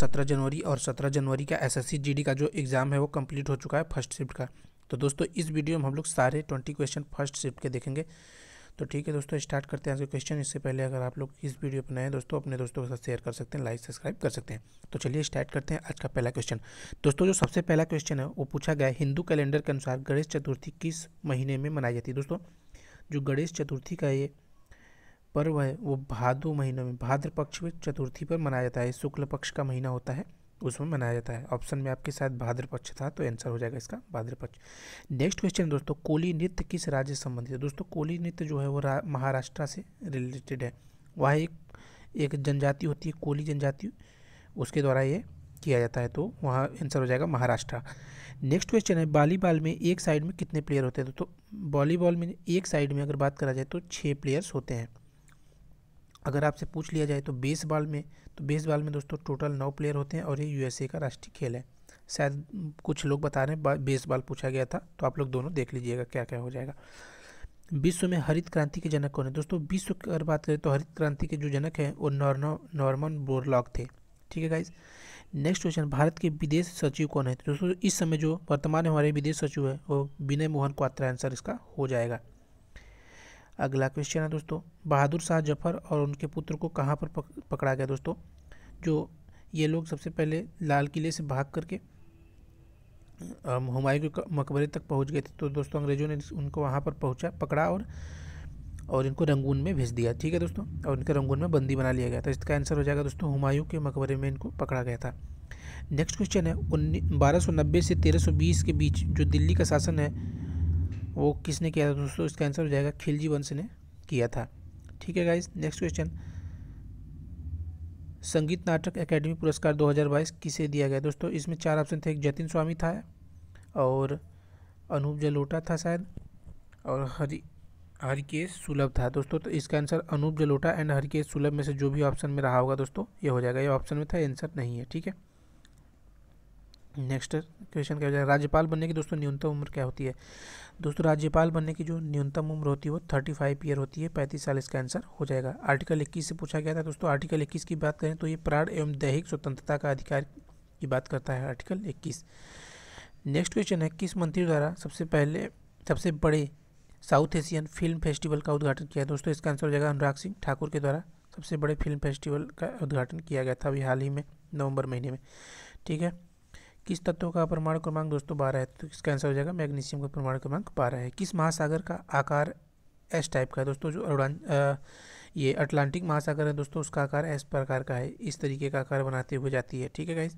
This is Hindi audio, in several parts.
सत्रह जनवरी और सत्रह जनवरी का एसएससी जीडी का जो एग्ज़ाम है वो कंप्लीट हो चुका है फर्स्ट शिफ्ट का तो दोस्तों इस वीडियो में हम लोग सारे ट्वेंटी क्वेश्चन फर्स्ट शिफ्ट के देखेंगे तो ठीक है दोस्तों स्टार्ट करते हैं आज के क्वेश्चन इससे पहले अगर आप लोग इस वीडियो पर नए हैं दोस्तों अपने दोस्तों के साथ शेयर कर सकते हैं लाइक सब्सक्राइब कर सकते हैं तो चलिए स्टार्ट करते हैं आज का पहला क्वेश्चन दोस्तों जो सबसे पहला क्वेश्चन है वो पूछा गया हिंदू कैलेंडर के अनुसार गणेश चतुर्थी किस महीने में मनाई जाती है दोस्तों जो गणेश चतुर्थी का ये पर्व है वो भादु महीने में भाद्र पक्ष में चतुर्थी पर मनाया जाता है शुक्ल पक्ष का महीना होता है उसमें मनाया जाता है ऑप्शन में आपके साथ भाद्र पक्ष था तो आंसर हो जाएगा इसका भाद्र पक्ष नेक्स्ट क्वेश्चन दोस्तों कोली नृत्य किस राज्य से संबंधित है दोस्तों कोली नृत्य जो है वो महाराष्ट्र से रिलेटेड है वह एक एक जनजाति होती है कोली जनजाति उसके द्वारा ये किया जाता है तो वहाँ आंसर हो जाएगा महाराष्ट्र नेक्स्ट क्वेश्चन है वॉलीबॉल में एक साइड में कितने प्लेयर होते हैं दोस्तों वॉलीबॉल में एक साइड में अगर बात करा जाए तो छः प्लेयर्स होते हैं अगर आपसे पूछ लिया जाए तो बेसबॉल में तो बेसबॉल में दोस्तों टोटल नौ प्लेयर होते हैं और ये यूएसए का राष्ट्रीय खेल है शायद कुछ लोग बता रहे हैं बेसबॉल पूछा गया था तो आप लोग दोनों देख लीजिएगा क्या क्या हो जाएगा विश्व में हरित क्रांति के जनक कौन है दोस्तों विश्व की अगर बात करें तो हरित क्रांति के जो जनक हैं वो नॉर्मन बोरलॉग थे ठीक है गाइज नेक्स्ट क्वेश्चन भारत के विदेश सचिव कौन है दोस्तों इस समय जो वर्तमान हमारे विदेश सचिव है वो विनय मोहन क्वात्रा आंसर इसका हो जाएगा अगला क्वेश्चन है दोस्तों बहादुर शाह जफर और उनके पुत्र को कहाँ पर पकड़ा गया दोस्तों जो ये लोग सबसे पहले लाल किले से भाग करके हुमायूं के मकबरे तक पहुंच गए थे तो दोस्तों अंग्रेज़ों ने उनको वहाँ पर पहुँचा पकड़ा और और इनको रंगून में भेज दिया ठीक है दोस्तों और इनके रंगून में बंदी बना लिया गया था इसका आंसर हो जाएगा दोस्तों हुमायूं के मकबरे में इनको पकड़ा गया था नेक्स्ट क्वेश्चन है उन्नीस बारह से तेरह के बीच जो दिल्ली का शासन है वो किसने किया था दोस्तों इसका आंसर हो जाएगा खिलजी वंश ने किया था ठीक है गाइज नेक्स्ट क्वेश्चन संगीत नाटक एकेडमी पुरस्कार 2022 किसे दिया गया दोस्तों इसमें चार ऑप्शन थे एक जतिन स्वामी था और अनूप जलोटा था शायद और हरि हरिकेश सुलभ था दोस्तों तो इसका आंसर अनूप जलोटा एंड हरिकेश सुलभ में से जो भी ऑप्शन में रहा होगा दोस्तों ये हो जाएगा ये ऑप्शन में था आंसर नहीं है ठीक है नेक्स्ट क्वेश्चन क्या हो जाएगा राज्यपाल बनने की दोस्तों न्यूनतम उम्र क्या होती है दोस्तों राज्यपाल बनने की जो न्यूनतम उम्र होती है वो थर्टी फाइव ईयर होती है पैंतीस साल इसका आंसर हो जाएगा आर्टिकल इक्कीस से पूछा गया था दोस्तों आर्टिकल इक्कीस की बात करें तो ये प्राण एवं दैहिक स्वतंत्रता का अधिकार की बात करता है आर्टिकल इक्कीस नेक्स्ट क्वेश्चन है किस मंत्री द्वारा सबसे पहले सबसे बड़े साउथ एशियन फिल्म फेस्टिवल का उद्घाटन किया दोस्तों इसका आंसर हो जाएगा अनुराग सिंह ठाकुर के द्वारा सबसे बड़े फिल्म फेस्टिवल का उद्घाटन किया गया था अभी हाल ही में नवंबर महीने में ठीक है किस तत्व का परमाणु क्रमांक दोस्तों बारह है तो इसका आंसर हो जाएगा मैग्नीशियम का परमाणु क्रमांक बारह है किस महासागर का आकार एस टाइप का है दोस्तों जो अरुणा ये अटलांटिक महासागर है दोस्तों उसका आकार एस प्रकार का है इस तरीके का आकार बनाते हुए जाती है ठीक है गाइज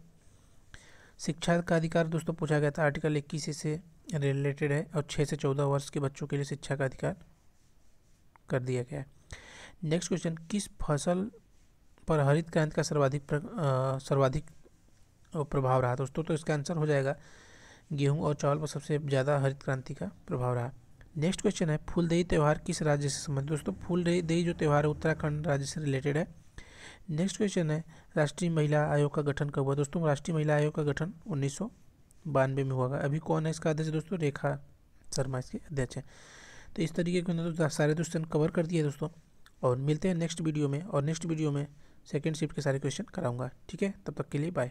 शिक्षा का अधिकार दोस्तों पूछा गया था आर्टिकल इक्कीस से रिलेटेड है और छः से चौदह वर्ष के बच्चों के लिए शिक्षा का अधिकार कर दिया गया है नेक्स्ट क्वेश्चन किस फसल पर हरित क्रांति का सर्वाधिक सर्वाधिक प्रभाव रहा दोस्तों तो इसका आंसर हो जाएगा गेहूं और चावल पर सबसे ज़्यादा हरित क्रांति का प्रभाव रहा नेक्स्ट क्वेश्चन है फूलदेही त्यौहार किस राज्य से संबंधित दोस्तों फूलदेही जो त्यौहार है उत्तराखंड राज्य से रिलेटेड है नेक्स्ट क्वेश्चन है राष्ट्रीय महिला आयोग का गठन कब हुआ दोस्तों राष्ट्रीय महिला आयोग का गठन उन्नीस बानवे में हुआ अभी कौन है इसका अध्यक्ष दोस्तों रेखा शर्मा इसके अध्यक्ष हैं तो इस तरीके के दोस्तों सारे क्वेश्चन कवर कर दिए दोस्तों और मिलते हैं नेक्स्ट वीडियो में और नेक्स्ट वीडियो में सेकेंड शिफ्ट के सारे क्वेश्चन कराऊंगा ठीक है तब तक के लिए बाय